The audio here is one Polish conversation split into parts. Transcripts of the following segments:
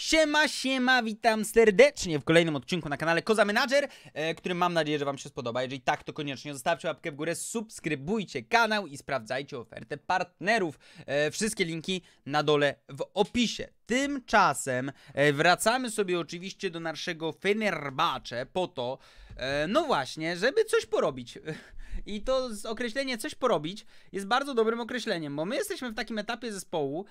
Siema, siema, witam serdecznie w kolejnym odcinku na kanale Koza Manager, e, który mam nadzieję, że wam się spodoba. Jeżeli tak, to koniecznie zostawcie łapkę w górę, subskrybujcie kanał i sprawdzajcie ofertę partnerów. E, wszystkie linki na dole w opisie. Tymczasem e, wracamy sobie oczywiście do naszego Fenerbacze po to, e, no właśnie, żeby coś porobić. I to określenie coś porobić jest bardzo dobrym określeniem, bo my jesteśmy w takim etapie zespołu,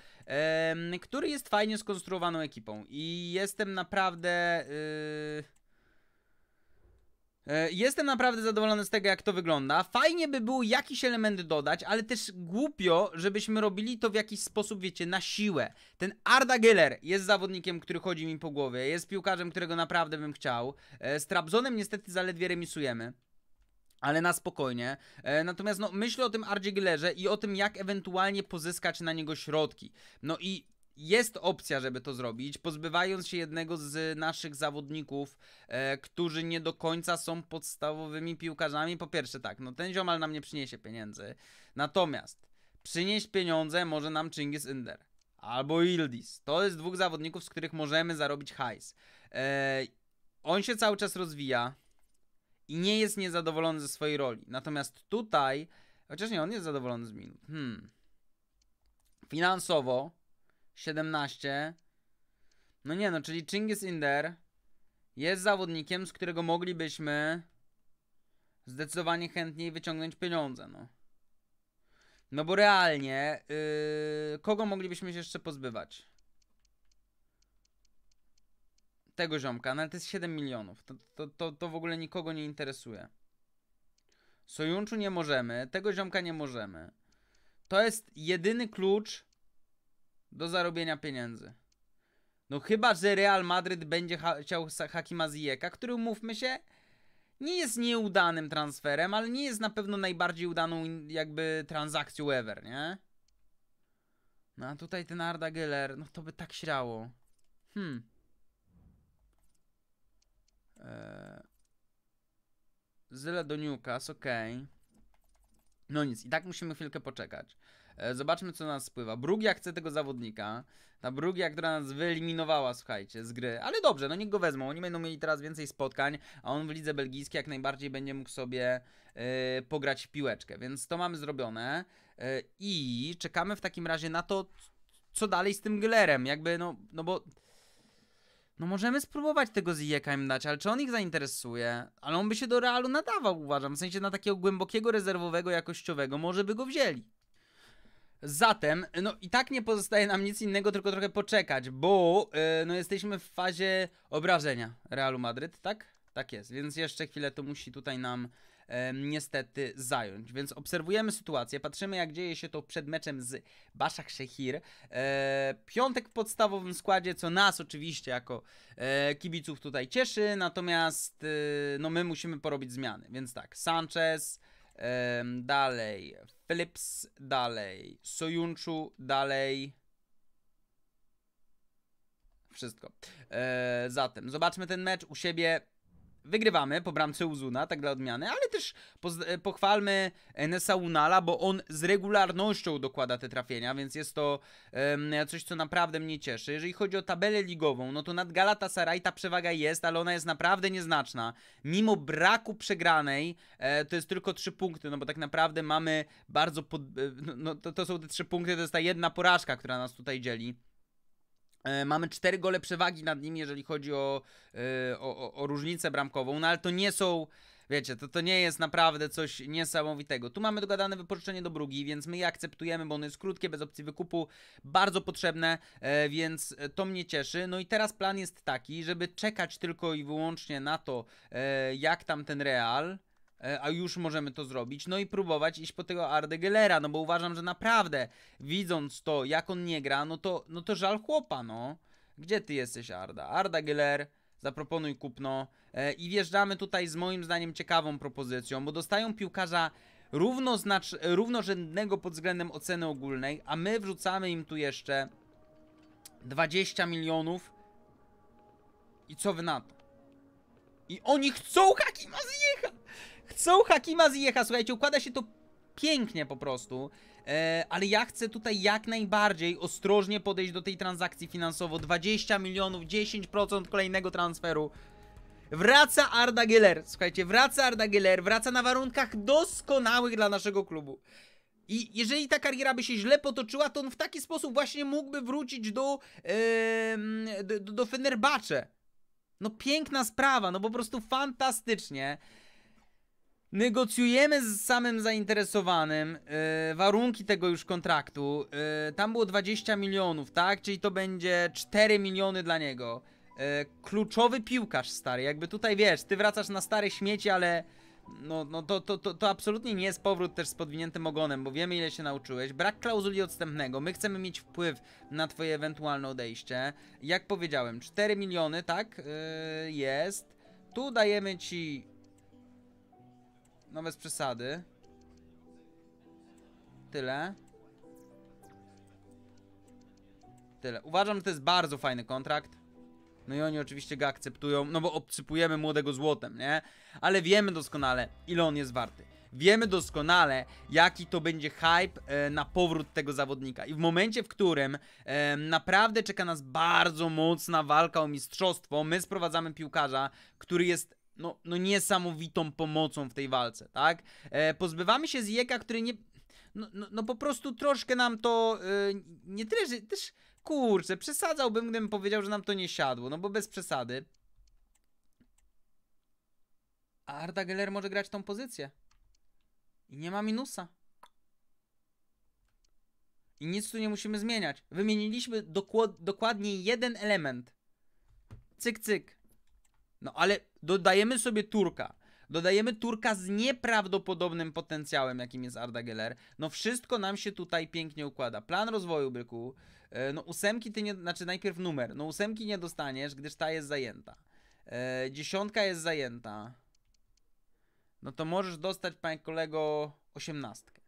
który jest fajnie skonstruowaną ekipą. I jestem naprawdę. Yy, e, jestem naprawdę zadowolony z tego, jak to wygląda. Fajnie by było jakiś element dodać, ale też głupio, żebyśmy robili to w jakiś sposób, wiecie, na siłę. Ten Arda Geller jest zawodnikiem, który chodzi mi po głowie, jest piłkarzem, którego naprawdę bym chciał. Z e, Trabzonem niestety zaledwie remisujemy ale na spokojnie. E, natomiast no, myślę o tym Ardzie i o tym, jak ewentualnie pozyskać na niego środki. No i jest opcja, żeby to zrobić, pozbywając się jednego z naszych zawodników, e, którzy nie do końca są podstawowymi piłkarzami. Po pierwsze, tak, no ten ziomal nam nie przyniesie pieniędzy. Natomiast przynieść pieniądze może nam Chingis Inder albo Ildis. To jest dwóch zawodników, z których możemy zarobić hajs. E, on się cały czas rozwija i nie jest niezadowolony ze swojej roli. Natomiast tutaj, chociaż nie, on jest zadowolony z minut. Hmm. Finansowo 17. No nie no, czyli Chingis Inder jest zawodnikiem, z którego moglibyśmy zdecydowanie chętniej wyciągnąć pieniądze, no. No bo realnie, yy, kogo moglibyśmy się jeszcze pozbywać? tego ziomka, no ale to jest 7 milionów. To, to, to, to w ogóle nikogo nie interesuje. Sojunczu nie możemy, tego ziomka nie możemy. To jest jedyny klucz do zarobienia pieniędzy. No chyba, że Real Madryt będzie ha chciał Hakima Zijeka, który umówmy się, nie jest nieudanym transferem, ale nie jest na pewno najbardziej udaną jakby transakcją ever, nie? No a tutaj ten Arda Geller, no to by tak śrało. Hmm. E, Zyle do Newcas, ok. No nic, i tak musimy chwilkę poczekać. E, zobaczmy, co nas spływa. Brugia chce tego zawodnika. Ta Brugia, która nas wyeliminowała, słuchajcie, z gry. Ale dobrze, no niech go wezmą. Oni będą mieli teraz więcej spotkań, a on w lidze belgijskiej jak najbardziej będzie mógł sobie e, pograć w piłeczkę. Więc to mamy zrobione. I czekamy w takim razie na to, co dalej z tym Glerem. Jakby, no, no bo no możemy spróbować tego z im dać, ale czy on ich zainteresuje? Ale on by się do Realu nadawał, uważam, w sensie na takiego głębokiego, rezerwowego, jakościowego, może by go wzięli. Zatem, no i tak nie pozostaje nam nic innego, tylko trochę poczekać, bo yy, no jesteśmy w fazie obrażenia Realu Madryt, tak? Tak jest, więc jeszcze chwilę to musi tutaj nam niestety zająć. Więc obserwujemy sytuację, patrzymy jak dzieje się to przed meczem z Baszak Szechir. E, piątek w podstawowym składzie, co nas oczywiście jako e, kibiców tutaj cieszy, natomiast e, no my musimy porobić zmiany. Więc tak, Sanchez, dalej Phillips, dalej Sojunczu, dalej wszystko. zatem zobaczmy ten mecz u siebie. Wygrywamy po bramce Uzuna, tak dla odmiany, ale też e, pochwalmy Nesa Unala, bo on z regularnością dokłada te trafienia, więc jest to um, coś, co naprawdę mnie cieszy. Jeżeli chodzi o tabelę ligową, no to nad Galatasaray ta przewaga jest, ale ona jest naprawdę nieznaczna. Mimo braku przegranej, e, to jest tylko trzy punkty, no bo tak naprawdę mamy bardzo... Pod, e, no, no to, to są te trzy punkty, to jest ta jedna porażka, która nas tutaj dzieli. E, mamy cztery gole przewagi nad nimi, jeżeli chodzi e, o, o, o różnicę bramkową, no ale to nie są wiecie, to, to nie jest naprawdę coś niesamowitego. Tu mamy dogadane wypożyczenie do Brugi, więc my je akceptujemy, bo ono jest krótkie, bez opcji wykupu, bardzo potrzebne, e, więc to mnie cieszy. No i teraz plan jest taki, żeby czekać tylko i wyłącznie na to, e, jak tam ten Real E, a już możemy to zrobić, no i próbować iść po tego Arde Gellera, no bo uważam, że naprawdę, widząc to, jak on nie gra, no to, no to żal chłopa, no. Gdzie ty jesteś, Arda? Arda Geller, zaproponuj kupno. E, I wjeżdżamy tutaj z moim zdaniem ciekawą propozycją, bo dostają piłkarza równoznacz, równorzędnego pod względem oceny ogólnej, a my wrzucamy im tu jeszcze 20 milionów. I co wy na to? I oni chcą Hakima zjechać! Są Hakima Zjecha, słuchajcie, układa się to pięknie po prostu, e, ale ja chcę tutaj jak najbardziej ostrożnie podejść do tej transakcji finansowo. 20 milionów, 10% kolejnego transferu. Wraca Arda Geller, słuchajcie, wraca Arda Geller, wraca na warunkach doskonałych dla naszego klubu. I jeżeli ta kariera by się źle potoczyła, to on w taki sposób właśnie mógłby wrócić do, yy, do, do Fenerbahce. No piękna sprawa, no po prostu fantastycznie. Negocjujemy z samym zainteresowanym yy, warunki tego już kontraktu. Yy, tam było 20 milionów, tak? Czyli to będzie 4 miliony dla niego. Yy, kluczowy piłkarz stary, jakby tutaj wiesz, ty wracasz na stare śmieci, ale no, no to, to, to, to absolutnie nie jest powrót też z podwiniętym ogonem, bo wiemy ile się nauczyłeś. Brak klauzuli odstępnego, my chcemy mieć wpływ na twoje ewentualne odejście. Jak powiedziałem, 4 miliony, tak? Yy, jest. Tu dajemy ci no bez przesady. Tyle. Tyle. Uważam, że to jest bardzo fajny kontrakt. No i oni oczywiście go akceptują, no bo obsypujemy młodego złotem, nie? Ale wiemy doskonale, ile on jest warty. Wiemy doskonale, jaki to będzie hype e, na powrót tego zawodnika. I w momencie, w którym e, naprawdę czeka nas bardzo mocna walka o mistrzostwo, my sprowadzamy piłkarza, który jest no, no niesamowitą pomocą w tej walce, tak? E, pozbywamy się Zjeka, który nie... No, no, no, po prostu troszkę nam to e, nie tyle, że też kurczę, przesadzałbym, gdybym powiedział, że nam to nie siadło, no bo bez przesady. A Arda Geller może grać tą pozycję. I nie ma minusa. I nic tu nie musimy zmieniać. Wymieniliśmy dokładnie jeden element. Cyk, cyk. No ale dodajemy sobie Turka. Dodajemy Turka z nieprawdopodobnym potencjałem, jakim jest Arda Geller. No wszystko nam się tutaj pięknie układa. Plan rozwoju, Byku. E, no ósemki ty nie... Znaczy najpierw numer. No ósemki nie dostaniesz, gdyż ta jest zajęta. E, dziesiątka jest zajęta. No to możesz dostać, panie kolego, osiemnastkę.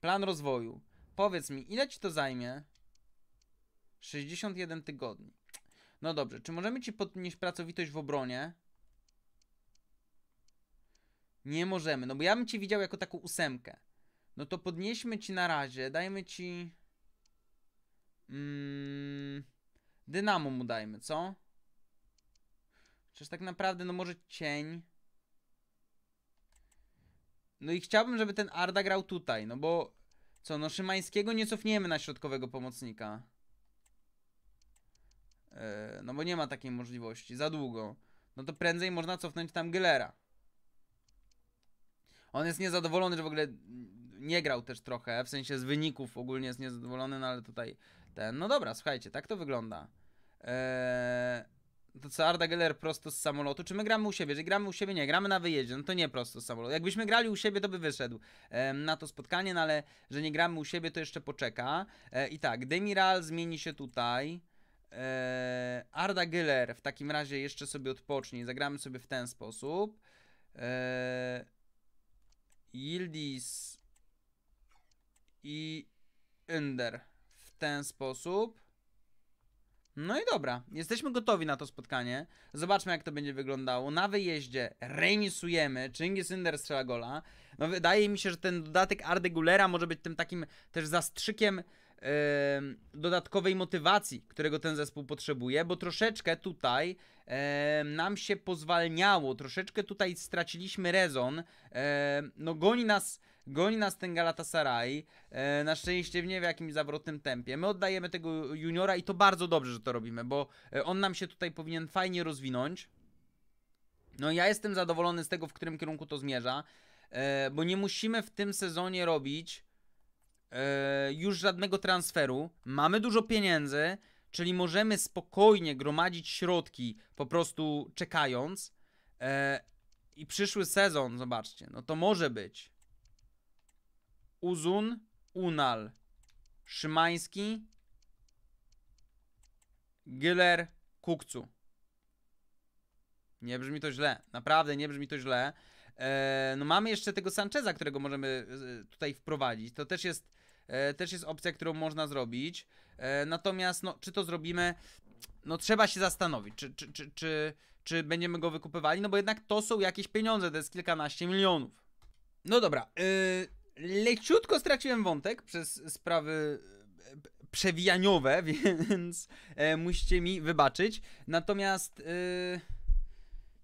Plan rozwoju. Powiedz mi, ile ci to zajmie? 61 tygodni. No dobrze, czy możemy ci podnieść pracowitość w obronie? Nie możemy, no bo ja bym ci widział jako taką ósemkę. No to podnieśmy ci na razie, dajmy ci... Mm, dynamo mu dajmy, co? Przecież tak naprawdę, no może cień... No i chciałbym, żeby ten Arda grał tutaj, no bo... Co, no Szymańskiego nie cofniemy na środkowego pomocnika. E, no bo nie ma takiej możliwości, za długo, no to prędzej można cofnąć tam Gellera. On jest niezadowolony, że w ogóle nie grał też trochę, w sensie z wyników ogólnie jest niezadowolony, no ale tutaj ten, no dobra, słuchajcie, tak to wygląda. Eee, to co, Arda Geller prosto z samolotu? Czy my gramy u siebie? Jeżeli gramy u siebie, nie, gramy na wyjeździe, no to nie prosto z samolotu. Jakbyśmy grali u siebie, to by wyszedł na to spotkanie, no ale że nie gramy u siebie, to jeszcze poczeka. E, I tak, Demiral zmieni się tutaj. E, Arda Gyller w takim razie jeszcze sobie odpocznij, Zagramy sobie w ten sposób. E, Yildiz i Under w ten sposób. No i dobra, jesteśmy gotowi na to spotkanie. Zobaczmy, jak to będzie wyglądało. Na wyjeździe remisujemy. Czyngis Inder strzela gola. No, wydaje mi się, że ten dodatek Arda Gulera może być tym takim też zastrzykiem dodatkowej motywacji, którego ten zespół potrzebuje, bo troszeczkę tutaj nam się pozwalniało, troszeczkę tutaj straciliśmy rezon. no goni nas, goni nas ten Galatasaray, na szczęście w nie w jakim zawrotnym tempie. My oddajemy tego juniora i to bardzo dobrze, że to robimy, bo e, on nam się tutaj powinien fajnie rozwinąć. No ja jestem zadowolony z tego, w którym kierunku to zmierza, e, bo nie musimy w tym sezonie robić E, już żadnego transferu, mamy dużo pieniędzy, czyli możemy spokojnie gromadzić środki po prostu czekając. E, I przyszły sezon, zobaczcie, no to może być Uzun, Unal, Szymański, Giller, Kukcu. Nie brzmi to źle, naprawdę nie brzmi to źle. E, no mamy jeszcze tego Sancheza, którego możemy e, tutaj wprowadzić. To też jest, e, też jest opcja, którą można zrobić. natomiast, no, czy to zrobimy? No, trzeba się zastanowić, czy, czy, czy, czy, czy będziemy go wykupywali, no bo jednak to są jakieś pieniądze, to jest kilkanaście milionów. No dobra, y, leciutko straciłem wątek przez sprawy przewijaniowe, więc musicie mi wybaczyć. Natomiast... Yy...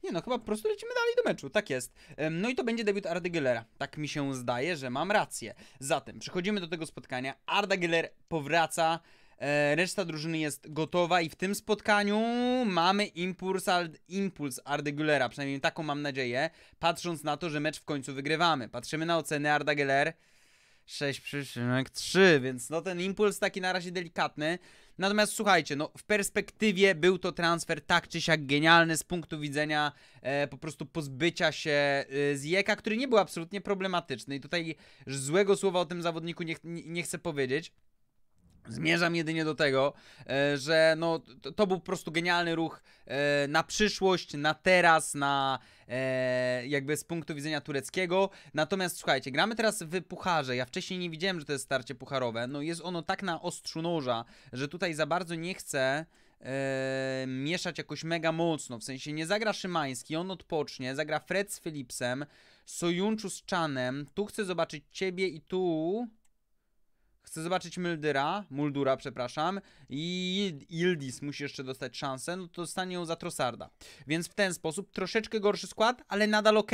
Nie no, chyba po prostu lecimy dalej do meczu, tak jest. No i to będzie debiut Arda Tak mi się zdaje, że mam rację. Zatem, przechodzimy do tego spotkania. Arda powraca, e, reszta drużyny jest gotowa i w tym spotkaniu mamy impuls, impuls Arda przynajmniej taką mam nadzieję, patrząc na to, że mecz w końcu wygrywamy. Patrzymy na oceny Arda Giller. 6,3, więc no ten impuls taki na razie delikatny. Natomiast słuchajcie, no w perspektywie był to transfer tak czy siak genialny z punktu widzenia e, po prostu pozbycia się e, Ziyeka, który nie był absolutnie problematyczny i tutaj złego słowa o tym zawodniku nie, nie, nie chcę powiedzieć. Zmierzam jedynie do tego, e, że no, to, był po prostu genialny ruch e, na przyszłość, na teraz, na e, jakby z punktu widzenia tureckiego. Natomiast słuchajcie, gramy teraz w pucharze. Ja wcześniej nie widziałem, że to jest starcie pucharowe. No jest ono tak na ostrzu noża, że tutaj za bardzo nie chcę. mieszać jakoś mega mocno. W sensie nie zagra Szymański, on odpocznie, zagra Fred z Philipsem, Sojunczu z Chanem. Tu chcę zobaczyć ciebie i tu Chcę zobaczyć Muldyra, Muldura, przepraszam, i Ildis musi jeszcze dostać szansę, no to dostanie ją za Trossarda. Więc w ten sposób troszeczkę gorszy skład, ale nadal ok.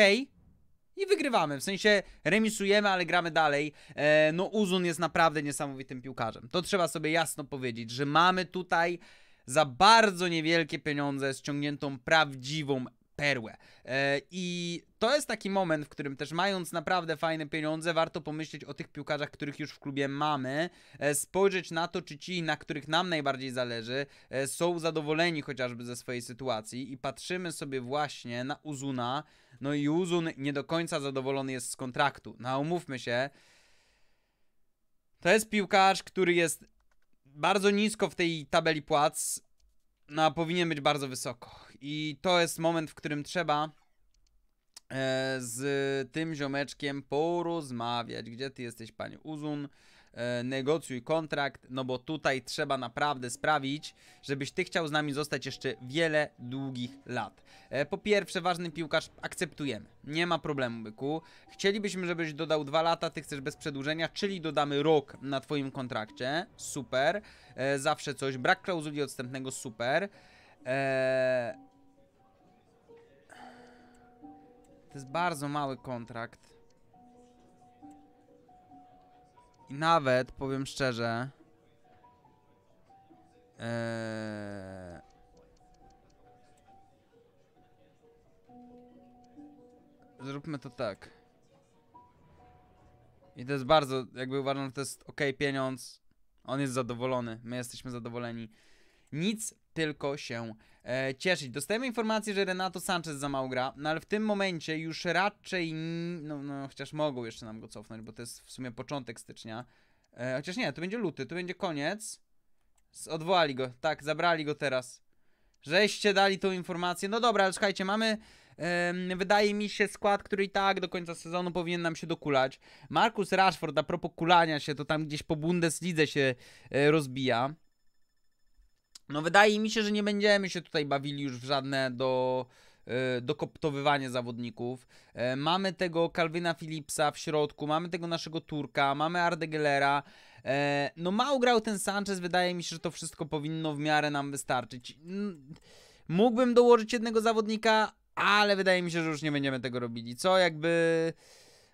I wygrywamy, w sensie remisujemy, ale gramy dalej. E, no Uzun jest naprawdę niesamowitym piłkarzem. To trzeba sobie jasno powiedzieć, że mamy tutaj za bardzo niewielkie pieniądze ściągniętą prawdziwą perłę. E, I to jest taki moment, w którym też mając naprawdę fajne pieniądze, warto pomyśleć o tych piłkarzach, których już w klubie mamy, e, spojrzeć na to, czy ci, na których nam najbardziej zależy, e, są zadowoleni chociażby ze swojej sytuacji i patrzymy sobie właśnie na Uzuna, no i Uzun nie do końca zadowolony jest z kontraktu. No umówmy się, to jest piłkarz, który jest bardzo nisko w tej tabeli płac, no a powinien być bardzo wysoko. I to jest moment, w którym trzeba E, z tym ziomeczkiem porozmawiać. Gdzie ty jesteś, panie Uzun? E, negocjuj kontrakt, no bo tutaj trzeba naprawdę sprawić, żebyś ty chciał z nami zostać jeszcze wiele długich lat. E, po pierwsze, ważny piłkarz akceptujemy. Nie ma problemu, byku. Chcielibyśmy, żebyś dodał dwa lata, ty chcesz bez przedłużenia, czyli dodamy rok na twoim kontrakcie. Super. Zawsze coś. Brak klauzuli odstępnego, super. Eee, To jest bardzo mały kontrakt. I nawet, powiem szczerze... Eee, zróbmy to tak. I to jest bardzo, jakby uważam, że to jest ok pieniądz. On jest zadowolony, my jesteśmy zadowoleni. Nic tylko się e, cieszyć. Dostajemy informację, że Renato Sanchez za mało gra, no ale w tym momencie już raczej, no, no chociaż mogą jeszcze nam go cofnąć, bo to jest w sumie początek stycznia. E, chociaż nie, to będzie luty, to będzie koniec. Odwołali go, tak, zabrali go teraz. Żeście dali tą informację. No dobra, ale słuchajcie, mamy wydaje mi się skład, który i tak do końca sezonu powinien nam się dokulać. Markus Rashford, a propos kulania się, to tam gdzieś po Bundeslidze się e, rozbija. No wydaje mi się, że nie będziemy się tutaj bawili już w żadne do e, dokoptowywanie zawodników. E, mamy tego Calvina Philipsa w środku, mamy tego naszego Turka, mamy Ardegelera. E, no mało grał ten Sanchez, wydaje mi się, że to wszystko powinno w miarę nam wystarczyć. Mm, mógłbym dołożyć jednego zawodnika, ale wydaje mi się, że już nie będziemy tego robili. Co jakby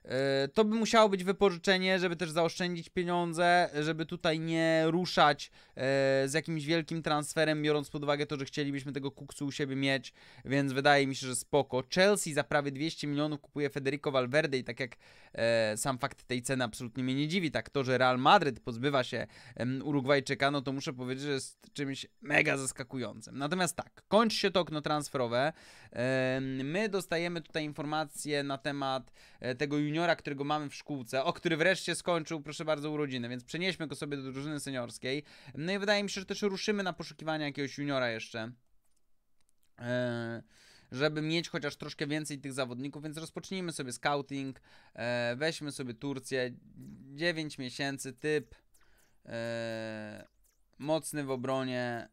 E, to by musiało być wypożyczenie, żeby też zaoszczędzić pieniądze, żeby tutaj nie ruszać e, z jakimś wielkim transferem, biorąc pod uwagę to, że chcielibyśmy tego kuksu u siebie mieć, więc wydaje mi się, że spoko. Chelsea za prawie 200 milionów kupuje Federico Valverde i tak jak e, sam fakt tej ceny absolutnie mnie nie dziwi, tak to, że Real Madryt pozbywa się Urugwajczyka, no to muszę powiedzieć, że jest czymś mega zaskakującym. Natomiast tak, kończy się to okno transferowe, My dostajemy tutaj informacje na temat e, tego juniora, którego mamy w szkółce, o który wreszcie skończył, proszę bardzo, urodziny, więc przenieśmy go sobie do drużyny seniorskiej. No i wydaje mi się, że też ruszymy na poszukiwanie jakiegoś juniora jeszcze e, żeby mieć chociaż troszkę więcej tych zawodników, więc rozpocznijmy sobie scouting, e, weźmy sobie Turcję, 9 miesięcy, typ mocny w obronie,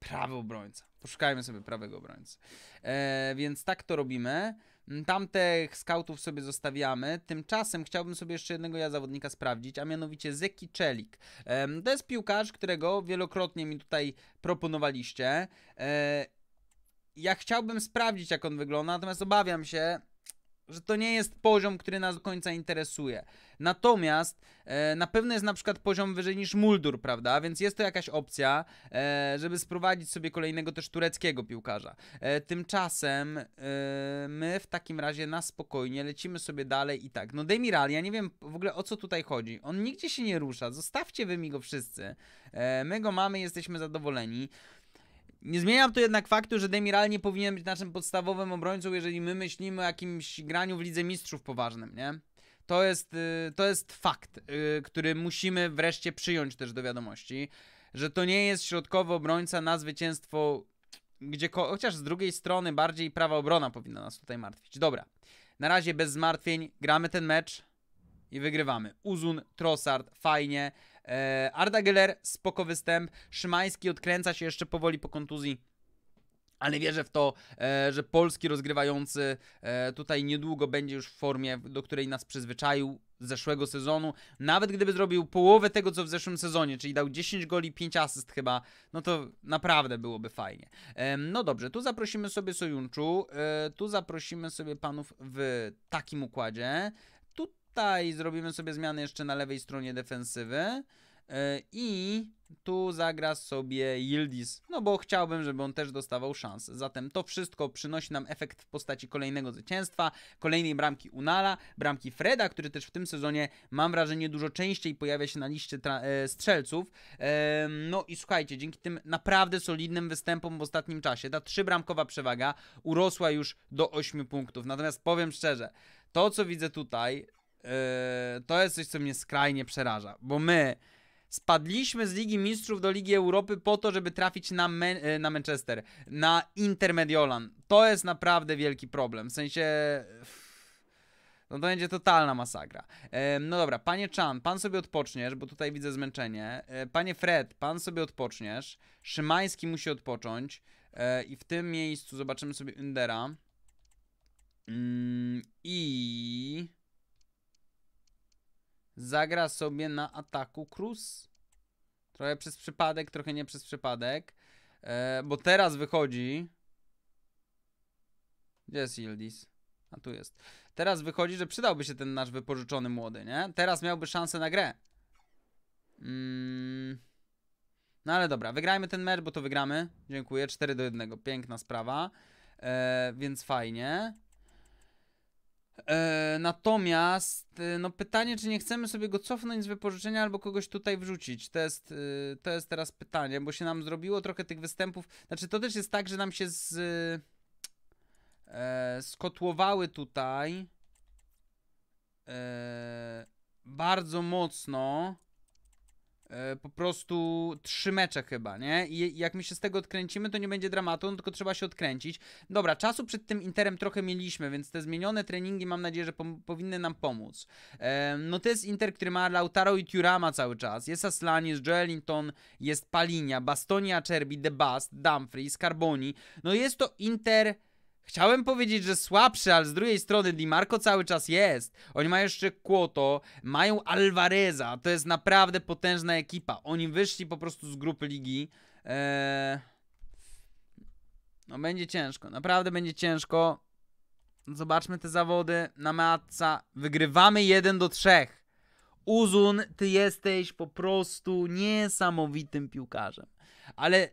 Prawy obrońca. Poszukajmy sobie prawego obrońcy. E, więc tak to robimy. Mm, tamtych skautów sobie zostawiamy. Tymczasem chciałbym sobie jeszcze jednego ja zawodnika sprawdzić, a mianowicie Zeki Czelik. E, to jest piłkarz, którego wielokrotnie mi tutaj proponowaliście. E, ja chciałbym sprawdzić, jak on wygląda, natomiast obawiam się, że to nie jest poziom, który nas do końca interesuje. Natomiast e, na pewno jest na przykład poziom wyżej niż Muldur, prawda? Więc jest to jakaś opcja, e, żeby sprowadzić sobie kolejnego też tureckiego piłkarza. E, tymczasem e, my w takim razie na spokojnie lecimy sobie dalej i tak. No Demiral, ja nie wiem w ogóle o co tutaj chodzi. On nigdzie się nie rusza, zostawcie wy mi go wszyscy. E, my go mamy, jesteśmy zadowoleni. Nie zmieniam to jednak faktu, że Demiral nie powinien być naszym podstawowym obrońcą, jeżeli my myślimy o jakimś graniu w Lidze Mistrzów poważnym, nie? To jest, y, to jest fakt, y, który musimy wreszcie przyjąć też do wiadomości, że to nie jest środkowy obrońca na zwycięstwo, gdzie chociaż z drugiej strony bardziej prawa obrona powinna nas tutaj martwić. Dobra, na razie bez zmartwień, gramy ten mecz i wygrywamy. Uzun, Trossard, fajnie. E, Arda Geller, spoko występ. Szymański odkręca się jeszcze powoli po kontuzji. Ale wierzę w to, e, że polski rozgrywający e, tutaj niedługo będzie już w formie, do której nas przyzwyczaił z zeszłego sezonu. Nawet gdyby zrobił połowę tego, co w zeszłym sezonie, czyli dał 10 goli, 5 asyst chyba, no to naprawdę byłoby fajnie. No dobrze, tu zaprosimy sobie Sojunczu, tu zaprosimy sobie panów w takim układzie i zrobimy sobie zmiany jeszcze na lewej stronie defensywy. E, I tu zagra sobie Yildiz, no bo chciałbym, żeby on też dostawał szans. Zatem to wszystko przynosi nam efekt w postaci kolejnego zwycięstwa, kolejnej bramki Unala, bramki Freda, który też w tym sezonie mam wrażenie dużo częściej pojawia się na liście e, strzelców. E, no i słuchajcie, dzięki tym naprawdę solidnym występom w ostatnim czasie ta trzybramkowa przewaga urosła już do 8 punktów. Natomiast powiem szczerze, to co widzę tutaj, Yy, to jest coś, co mnie skrajnie przeraża, bo my spadliśmy z Ligi Mistrzów do Ligi Europy po to, żeby trafić na, Me yy, na Manchester, na Intermediolan. To jest naprawdę wielki problem, w sensie... No to będzie totalna masakra. Yy, no dobra, panie Chan, pan sobie odpoczniesz, bo tutaj widzę zmęczenie. Panie Fred, pan sobie odpoczniesz. Szymański musi odpocząć. I w tym miejscu zobaczymy sobie Indera. Mm, I zagra sobie na ataku Cruz. Trochę przez przypadek, trochę nie przez przypadek. E, bo teraz wychodzi... Gdzie jest Yildiz? A tu jest. Teraz wychodzi, że przydałby się ten nasz wypożyczony młody, nie? Teraz miałby szansę na grę. Mm. No ale dobra, wygrajmy ten mecz, bo to wygramy. Dziękuję, 4 do 1, piękna sprawa. E, więc fajnie. E, natomiast e, no pytanie, czy nie chcemy sobie go cofnąć z wypożyczenia albo kogoś tutaj wrzucić. To jest, e, to jest teraz pytanie, bo się nam zrobiło trochę tych występów. Znaczy to też jest tak, że nam się z, skotłowały tutaj bardzo mocno E, po prostu trzy mecze chyba, nie? I jak my się z tego odkręcimy, to nie będzie dramatu, no tylko trzeba się odkręcić. Dobra, czasu przed tym Interem trochę mieliśmy, więc te zmienione treningi mam nadzieję, że powinny nam pomóc. E, no to jest Inter, który ma Lautaro i Turama cały czas, jest Aslani, jest Joelinton, jest Palinia, Bastonia, Czerbi, The Bast, Dumfries, Carboni. No jest to Inter Chciałem powiedzieć, że słabszy, ale z drugiej strony Di Marco cały czas jest. Oni mają jeszcze Kłoto, mają Alvareza. To jest naprawdę potężna ekipa. Oni wyszli po prostu z grupy ligi. Eee... No będzie ciężko, naprawdę będzie ciężko. Zobaczmy te zawody na matca. Wygrywamy 1 do 3. Uzun, ty jesteś po prostu niesamowitym piłkarzem. Ale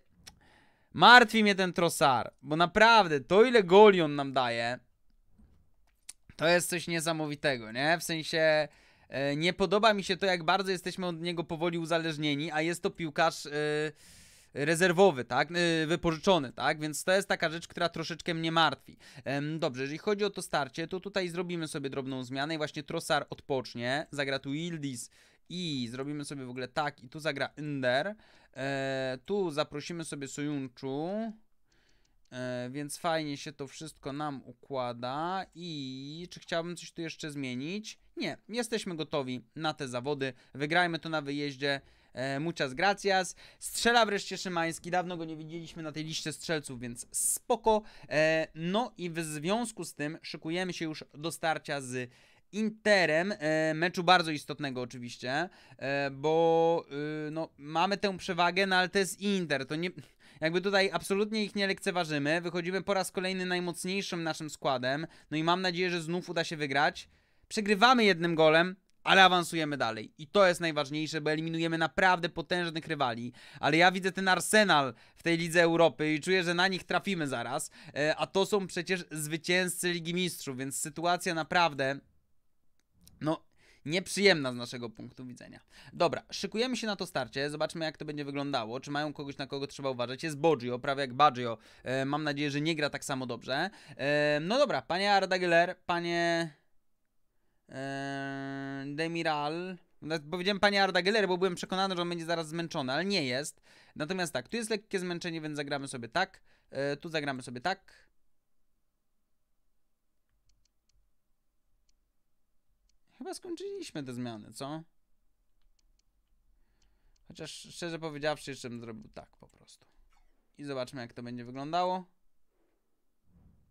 Martwi mnie ten Trossard, bo naprawdę to ile goli on nam daje, to jest coś niesamowitego, nie? W sensie e, nie podoba mi się to, jak bardzo jesteśmy od niego powoli uzależnieni, a jest to piłkarz... E, rezerwowy, tak, e, wypożyczony, tak, więc to jest taka rzecz, która troszeczkę mnie martwi. Dobrze, jeżeli chodzi o to starcie, to tutaj zrobimy sobie drobną zmianę i właśnie Trossard odpocznie, zagra tu Ildis i zrobimy sobie w ogóle tak i tu zagra Ender. e, tu zaprosimy sobie Sojunczu, e, więc fajnie się to wszystko nam układa i czy chciałbym coś tu jeszcze zmienić? Nie, jesteśmy gotowi na te zawody, wygrajmy to na wyjeździe, e, muchas gracias. Strzela wreszcie Szymański, dawno go nie widzieliśmy na tej liście strzelców, więc spoko. E, no i w związku z tym szykujemy się już do starcia z Interem, e, meczu bardzo istotnego oczywiście, e, bo e, no, mamy tę przewagę, no ale to jest Inter, to nie... Jakby tutaj absolutnie ich nie lekceważymy, wychodzimy po raz kolejny najmocniejszym naszym składem, no i mam nadzieję, że znów uda się wygrać. Przegrywamy jednym golem, ale awansujemy dalej. I to jest najważniejsze, bo eliminujemy naprawdę potężnych rywali. Ale ja widzę ten arsenal w tej Lidze Europy i czuję, że na nich trafimy zaraz. A to są przecież zwycięzcy Ligi Mistrzów, więc sytuacja naprawdę no nieprzyjemna z naszego punktu widzenia. Dobra, szykujemy się na to starcie, zobaczmy jak to będzie wyglądało, czy mają kogoś, na kogo trzeba uważać. Jest Boggio, prawie jak Baggio, e, mam nadzieję, że nie gra tak samo dobrze. E, no dobra, panie Ardagiler, panie... E, Demiral... Powiedziałem panie Ardagiler, bo byłem przekonany, że on będzie zaraz zmęczony, ale nie jest. Natomiast tak, tu jest lekkie zmęczenie, więc zagramy sobie tak, e, tu zagramy sobie tak, Chyba skończyliśmy te zmiany, co? Chociaż szczerze powiedziawszy, jeszcze bym zrobił tak po prostu. I zobaczmy, jak to będzie wyglądało.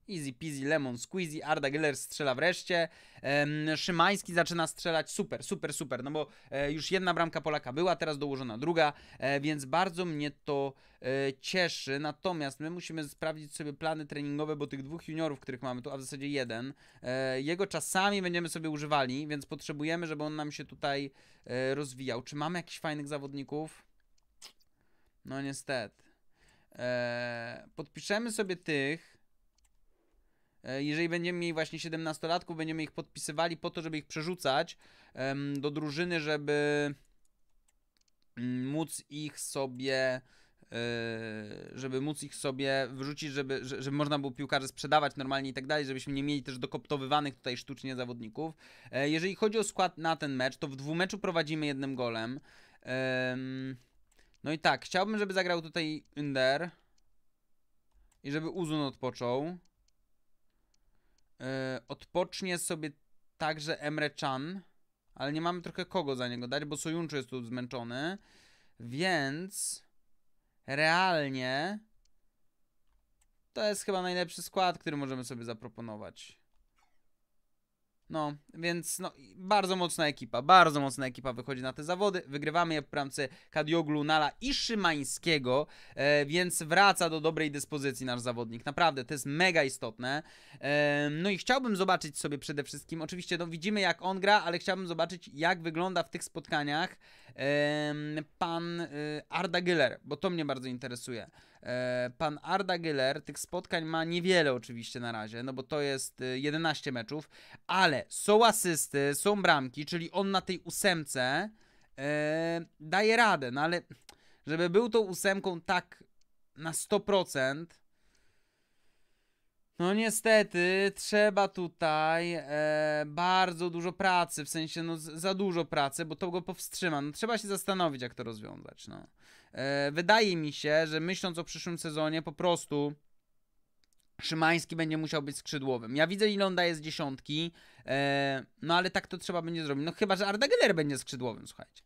Easy peasy, lemon squeezy, Arda Geller strzela wreszcie, ehm, Szymański zaczyna strzelać, super, super, super, no bo e, już jedna bramka Polaka była, teraz dołożona druga, e, więc bardzo mnie to e, cieszy, natomiast my musimy sprawdzić sobie plany treningowe, bo tych dwóch juniorów, których mamy tu, a w zasadzie jeden, e, jego czasami będziemy sobie używali, więc potrzebujemy, żeby on nam się tutaj e, rozwijał. Czy mamy jakichś fajnych zawodników? No niestety. E, podpiszemy sobie tych, E, jeżeli będziemy mieli właśnie 17-latków, będziemy ich podpisywali po to, żeby ich przerzucać do drużyny, żeby mm, móc ich sobie e, żeby móc ich sobie wrzucić, żeby, żeby można było piłkarzy sprzedawać normalnie i tak dalej, żebyśmy nie mieli też dokoptowywanych tutaj sztucznie zawodników. E, jeżeli chodzi o skład na ten mecz, to w meczu prowadzimy jednym golem. No i tak, chciałbym, żeby zagrał tutaj Under i żeby Uzun odpoczął. E, odpocznie sobie także Emre Chan, ale nie mamy trochę kogo za niego dać, bo Sojunczu jest tu zmęczony, więc realnie to jest chyba najlepszy skład, który możemy sobie zaproponować. No, więc no, bardzo mocna ekipa, bardzo mocna ekipa wychodzi na te zawody. Wygrywamy je w bramce Kadioglu, Nala i Szymańskiego, e, więc wraca do dobrej dyspozycji nasz zawodnik. Naprawdę, to jest mega istotne. E, no i chciałbym zobaczyć sobie przede wszystkim, oczywiście no, widzimy jak on gra, ale chciałbym zobaczyć jak wygląda w tych spotkaniach e, pan y, Arda Güler, bo to mnie bardzo interesuje. E, pan Arda Geller tych spotkań ma niewiele oczywiście na razie, no bo to jest 11 y, meczów, ale są asysty, są bramki, czyli on na tej ósemce e, daje radę, no ale żeby był tą ósemką tak na 100%, no niestety trzeba tutaj e, bardzo dużo pracy, w sensie no za dużo pracy, bo to go powstrzyma. No, trzeba się zastanowić, jak to rozwiązać, no. E, wydaje mi się, że myśląc o przyszłym sezonie, po prostu Szymański będzie musiał być skrzydłowym. Ja widzę, ile on daje z dziesiątki, e, no ale tak to trzeba będzie zrobić. No chyba, że Arda Geller będzie skrzydłowym, słuchajcie.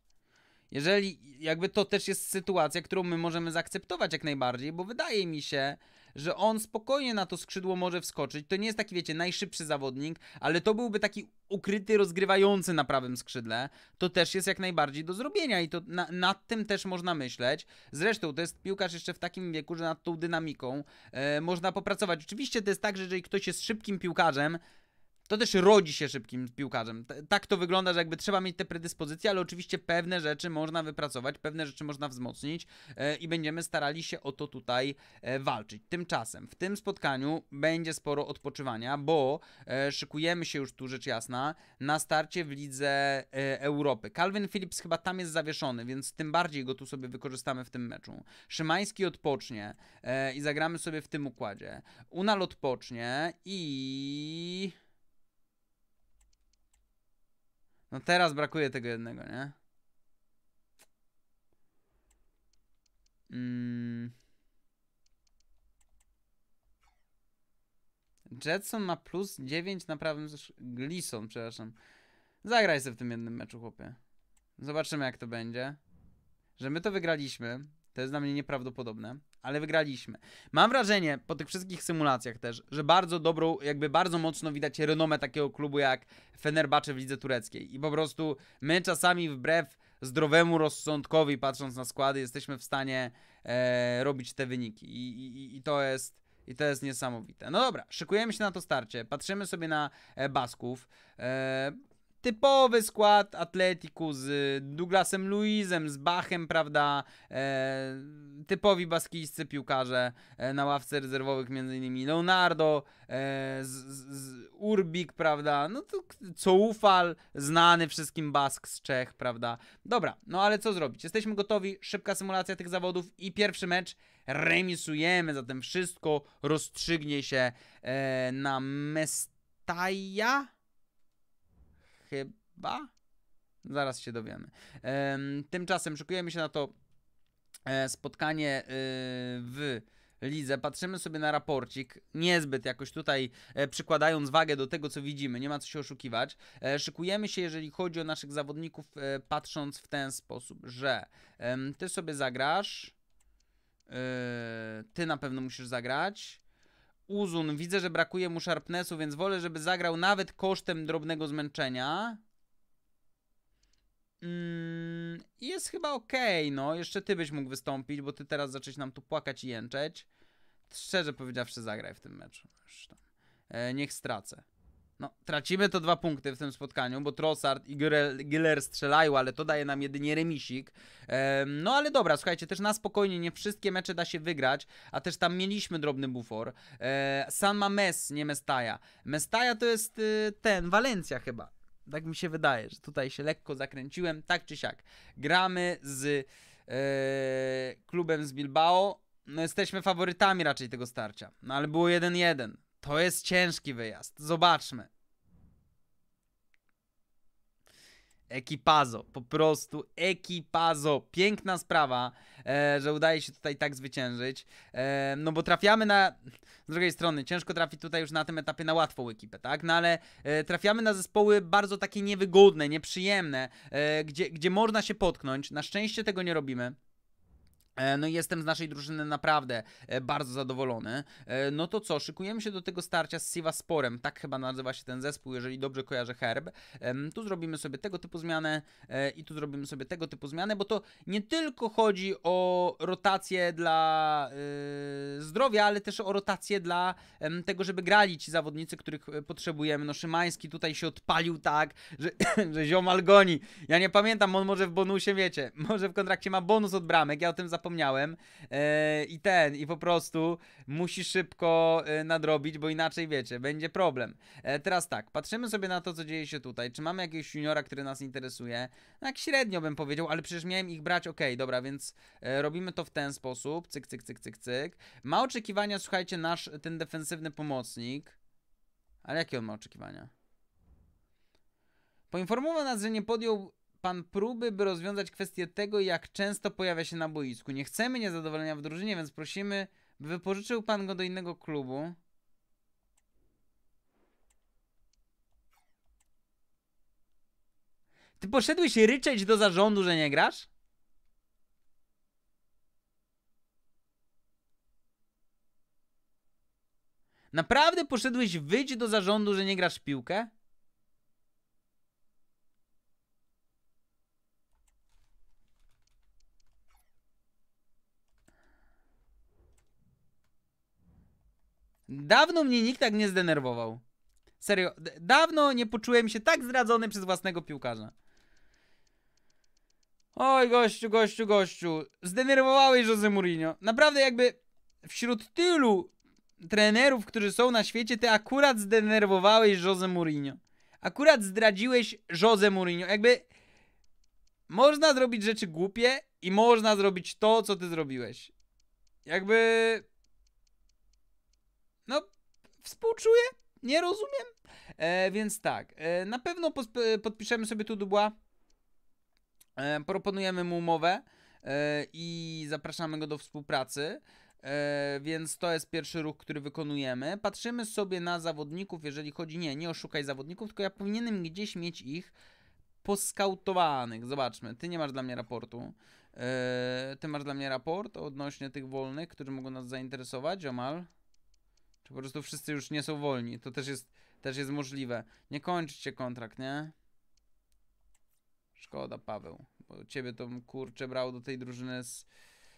Jeżeli, jakby to też jest sytuacja, którą my możemy zaakceptować jak najbardziej, bo wydaje mi się, że on spokojnie na to skrzydło może wskoczyć. To nie jest taki, wiecie, najszybszy zawodnik, ale to byłby taki ukryty, rozgrywający na prawym skrzydle. To też jest jak najbardziej do zrobienia i to na, nad tym też można myśleć. Zresztą to jest piłkarz jeszcze w takim wieku, że nad tą dynamiką e, można popracować. Oczywiście to jest tak, że jeżeli ktoś jest szybkim piłkarzem, to też rodzi się szybkim piłkarzem. tak to wygląda, że jakby trzeba mieć te predyspozycje, ale oczywiście pewne rzeczy można wypracować, pewne rzeczy można wzmocnić e, i będziemy starali się o to tutaj e, walczyć. Tymczasem w tym spotkaniu będzie sporo odpoczywania, bo e, szykujemy się już tu rzecz jasna na starcie w Lidze Europy. Calvin Phillips chyba tam jest zawieszony, więc tym bardziej go tu sobie wykorzystamy w tym meczu. Szymański odpocznie i zagramy sobie w tym układzie. Unal odpocznie i... No teraz brakuje tego jednego, nie? Mm. Jetson ma plus 9 na prawym Glisson przepraszam. Zagraj sobie w tym jednym meczu, chłopie. Zobaczymy, jak to będzie. Że my to wygraliśmy, to jest dla mnie nieprawdopodobne ale wygraliśmy. Mam wrażenie po tych wszystkich symulacjach też, że bardzo dobrą, jakby bardzo mocno widać renomę takiego klubu jak Fenerbahce w lidze tureckiej i po prostu my czasami wbrew zdrowemu rozsądkowi patrząc na składy jesteśmy w stanie e, robić te wyniki I, i, i to jest i to jest niesamowite. No dobra, szykujemy się na to starcie, patrzymy sobie na e, Basków. E, typowy skład Atletiku z y, Douglasem Luizem, z Bachem, prawda? E, typowi baskijscy piłkarze e, na ławce rezerwowych, m.in. Leonardo, e, z, z Urbik, prawda? No to Coufal, znany wszystkim Bask z Czech, prawda? Dobra, no ale co zrobić? Jesteśmy gotowi, szybka symulacja tych zawodów i pierwszy mecz remisujemy, zatem wszystko rozstrzygnie się e, na Mestaja Chyba? Zaraz się dowiemy. Tymczasem szykujemy się na to e, spotkanie e, w lidze, patrzymy sobie na raporcik, niezbyt jakoś tutaj e, przykładając wagę do tego, co widzimy, nie ma co się oszukiwać. szykujemy się, jeżeli chodzi o naszych zawodników, patrząc w ten sposób, że ty sobie zagrasz, ty na pewno musisz zagrać, Uzun, widzę, że brakuje mu sharpnessu, więc wolę, żeby zagrał nawet kosztem drobnego zmęczenia. Mm, jest chyba ok, no. Jeszcze ty byś mógł wystąpić, bo ty teraz zacząć nam tu płakać i jęczeć. Szczerze powiedziawszy, zagraj w tym meczu. E, niech stracę. No, tracimy to dwa punkty w tym spotkaniu, bo Trossard i Giller strzelają, ale to daje nam jedynie remisik. Ehm, no ale dobra, słuchajcie, też na spokojnie, nie wszystkie mecze da się wygrać, a też tam mieliśmy drobny bufor. Ehm, San ma Mes, nie Mestaja. Mestaja to jest y, ten, Walencja chyba. Tak mi się wydaje, że tutaj się lekko zakręciłem, tak czy siak. Gramy z y, klubem z Bilbao. No, jesteśmy faworytami raczej tego starcia, no ale było 1-1. To jest ciężki wyjazd. Zobaczmy. Ekipazo, po prostu ekipazo. Piękna sprawa, e, że udaje się tutaj tak zwyciężyć. E, no bo trafiamy na. Z drugiej strony, ciężko trafić tutaj już na tym etapie na łatwą ekipę, tak? No ale e, trafiamy na zespoły bardzo takie niewygodne, nieprzyjemne, e, gdzie, gdzie można się potknąć. Na szczęście tego nie robimy. E, no i jestem z naszej drużyny naprawdę e, bardzo zadowolony. E, no to co, szykujemy się do tego starcia z Sivasporem, tak chyba nazywa się ten zespół, jeżeli dobrze kojarzę herb. Tu zrobimy sobie tego typu zmianę i tu zrobimy sobie tego typu zmianę, bo to nie tylko chodzi o rotację dla zdrowia, ale też o rotację dla tego, żeby grali ci zawodnicy, których potrzebujemy. No Szymański tutaj się odpalił tak, że, że ziomal goni. Ja nie pamiętam, on może w bonusie, wiecie, może w kontrakcie ma bonus od bramek, ja o tym zapomniałem zapomniałem. E, I ten, i po prostu musi szybko e, nadrobić, bo inaczej wiecie, będzie problem. E, teraz tak, patrzymy sobie na to, co dzieje się tutaj. Czy mamy jakiegoś juniora, który nas interesuje? No jak średnio bym powiedział, ale przecież miałem ich brać, ok, dobra, więc robimy to w ten sposób. Cyk, cyk, cyk, cyk, cyk. Ma oczekiwania, słuchajcie, nasz ten defensywny pomocnik. Ale jakie on ma oczekiwania? Poinformował nas, że nie podjął pan próby, by rozwiązać kwestię tego, jak często pojawia się na boisku. Nie chcemy niezadowolenia w drużynie, więc prosimy, by wypożyczył pan go do innego klubu. Ty poszedłeś ryczeć do zarządu, że nie grasz? Naprawdę poszedłeś wyć do zarządu, że nie grasz w piłkę? Dawno mnie nikt tak nie zdenerwował. Serio, dawno nie poczułem się tak zdradzony przez własnego piłkarza. Oj, gościu, gościu, gościu. Zdenerwowałeś Jose Mourinho. Naprawdę jakby wśród tylu trenerów, którzy są na świecie, ty akurat zdenerwowałeś Jose Mourinho. Akurat zdradziłeś Jose Mourinho. Jakby można zrobić rzeczy głupie i można zrobić to, co ty zrobiłeś. Jakby no, współczuję, nie rozumiem. E, więc tak, e, na pewno e, podpiszemy sobie tu dubła. E, proponujemy mu umowę e, i zapraszamy go do współpracy. E, więc to jest pierwszy ruch, który wykonujemy. Patrzymy sobie na zawodników, jeżeli chodzi, nie, nie oszukaj zawodników, tylko ja powinienem gdzieś mieć ich poskautowanych. Zobaczmy, ty nie masz dla mnie raportu. ty masz dla mnie raport odnośnie tych wolnych, którzy mogą nas zainteresować, Omal. Czy po prostu wszyscy już nie są wolni. To też jest, też jest możliwe. Nie kończcie kontrakt, nie? Szkoda, Paweł. Bo ciebie to kurczę brał do tej drużyny z...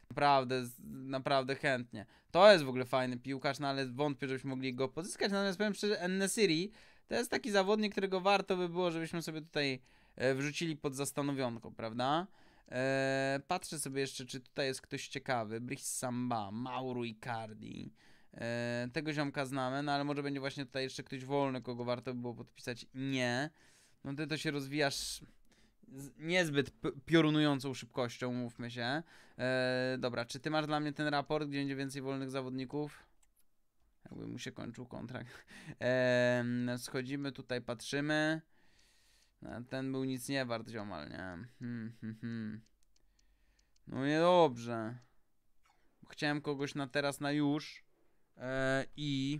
Naprawdę, z... naprawdę chętnie. To jest w ogóle fajny piłkarz, no ale wątpię, żebyśmy mogli go pozyskać. No natomiast powiem szczerze, Nesiri to jest taki zawodnik, którego warto by było, żebyśmy sobie tutaj e, wrzucili pod zastanowionko, prawda? Eee, patrzę sobie jeszcze, czy tutaj jest ktoś ciekawy. Brice Samba, Mauro Icardi. E, tego ziomka znamy, no ale może będzie właśnie tutaj jeszcze ktoś wolny, kogo warto by było podpisać. Nie. No ty to się rozwijasz niezbyt piorunującą szybkością, mówmy się. E, dobra, czy ty masz dla mnie ten raport, gdzie będzie więcej wolnych zawodników? Jakby mu się kończył kontrakt. E, no schodzimy tutaj, patrzymy. No, ten był nic nie wart, ziomal, nie? Hmm, hmm, hmm. No niedobrze. Chciałem kogoś na teraz, na już. E, I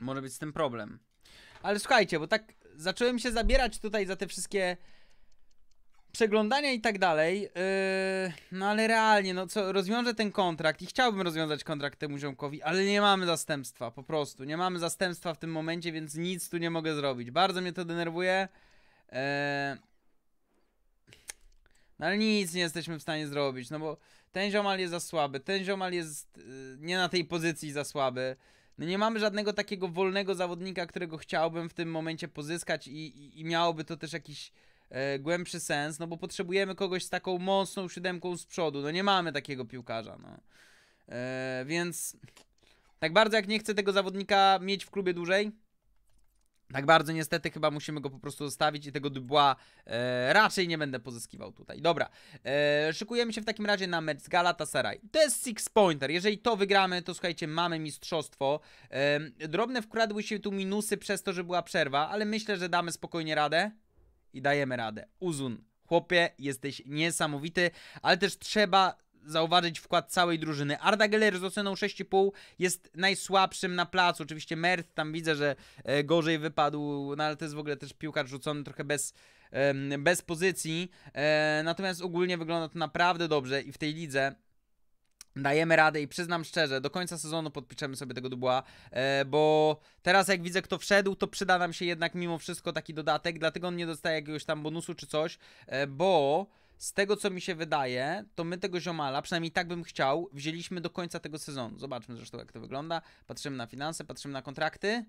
może być z tym problem. Ale słuchajcie, bo tak zacząłem się zabierać tutaj za te wszystkie przeglądania i tak dalej. E, no ale realnie, no co, rozwiążę ten kontrakt i chciałbym rozwiązać kontrakt temu ziomkowi, ale nie mamy zastępstwa, po prostu. Nie mamy zastępstwa w tym momencie, więc nic tu nie mogę zrobić. Bardzo mnie to denerwuje. E, no ale nic nie jesteśmy w stanie zrobić, no bo ten ziomal jest za słaby, ten ziomal jest y, nie na tej pozycji za słaby. No nie mamy żadnego takiego wolnego zawodnika, którego chciałbym w tym momencie pozyskać i, i, i miałoby to też jakiś e, głębszy sens, no bo potrzebujemy kogoś z taką mocną siódemką z przodu. No nie mamy takiego piłkarza, no. E, więc tak bardzo jak nie chcę tego zawodnika mieć w klubie dłużej, tak bardzo niestety chyba musimy go po prostu zostawić i tego dybła e, raczej nie będę pozyskiwał tutaj. Dobra, e, szykujemy się w takim razie na mecz z Galatasaray. To jest six pointer, jeżeli to wygramy, to słuchajcie, mamy mistrzostwo. E, drobne wkradły się tu minusy przez to, że była przerwa, ale myślę, że damy spokojnie radę i dajemy radę. Uzun, chłopie, jesteś niesamowity, ale też trzeba zauważyć wkład całej drużyny. Arda Geller z oceną 6,5 jest najsłabszym na placu. Oczywiście Mert tam widzę, że e, gorzej wypadł, no ale to jest w ogóle też piłkarz rzucony trochę bez, bez pozycji. E, natomiast ogólnie wygląda to naprawdę dobrze i w tej lidze dajemy radę i przyznam szczerze, do końca sezonu podpiszemy sobie tego dubła, e, bo teraz jak widzę kto wszedł, to przyda nam się jednak mimo wszystko taki dodatek, dlatego on nie dostaje jakiegoś tam bonusu czy coś, bo z tego co mi się wydaje, to my tego ziomala, przynajmniej tak bym chciał, wzięliśmy do końca tego sezonu. Zobaczmy zresztą jak to wygląda. Patrzymy na finanse, patrzymy na kontrakty.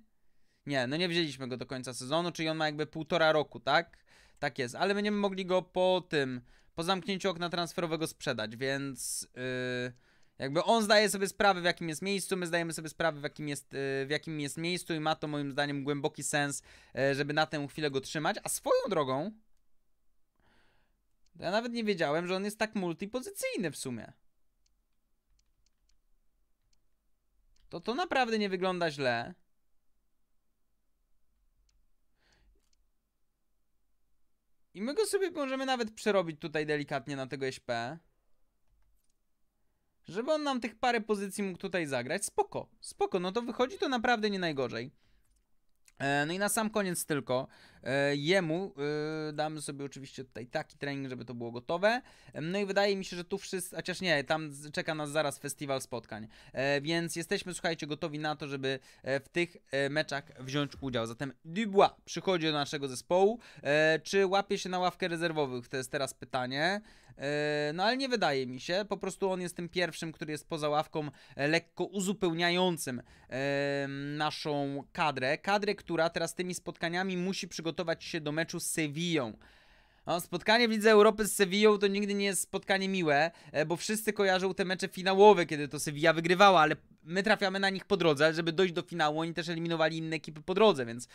Nie, no nie wzięliśmy go do końca sezonu, czyli on ma jakby półtora roku, tak? Tak jest, ale będziemy mogli go po tym, po zamknięciu okna transferowego sprzedać, więc yy, jakby on zdaje sobie sprawę w jakim jest miejscu, my zdajemy sobie sprawę w jakim jest, yy, w jakim jest miejscu i ma to moim zdaniem głęboki sens, yy, żeby na tę chwilę go trzymać, a swoją drogą... Ja nawet nie wiedziałem, że on jest tak multipozycyjny w sumie. To to naprawdę nie wygląda źle. I my go sobie możemy nawet przerobić tutaj delikatnie na tego SP. Żeby on nam tych parę pozycji mógł tutaj zagrać. Spoko, spoko. No to wychodzi to naprawdę nie najgorzej. E, no i na sam koniec tylko E, jemu e, damy sobie oczywiście tutaj taki trening, żeby to było gotowe. No i wydaje mi się, że tu wszyscy, chociaż nie, tam czeka nas zaraz festiwal spotkań. E, więc jesteśmy, słuchajcie, gotowi na to, żeby w tych meczach wziąć udział. Zatem Dubois przychodzi do naszego zespołu. Czy łapie się na ławkę rezerwowych? To jest teraz pytanie. No ale nie wydaje mi się, po prostu on jest tym pierwszym, który jest poza ławką, lekko uzupełniającym naszą kadrę. Kadrę, która teraz tymi spotkaniami musi przygotować przygotować się do meczu z Sewillą. No, spotkanie w Lidze Europy z Sewillą to nigdy nie jest spotkanie miłe, e, bo wszyscy kojarzą te mecze finałowe, kiedy to Sevilla wygrywała, ale my trafiamy na nich po drodze, żeby dojść do finału, oni też eliminowali inne ekipy po drodze, więc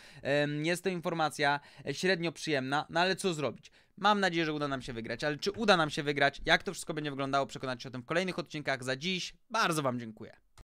jest to informacja e, średnio przyjemna, no ale co zrobić? Mam nadzieję, że uda nam się wygrać, ale czy uda nam się wygrać? Jak to wszystko będzie wyglądało? Przekonać się o tym w kolejnych odcinkach. Za dziś bardzo Wam dziękuję.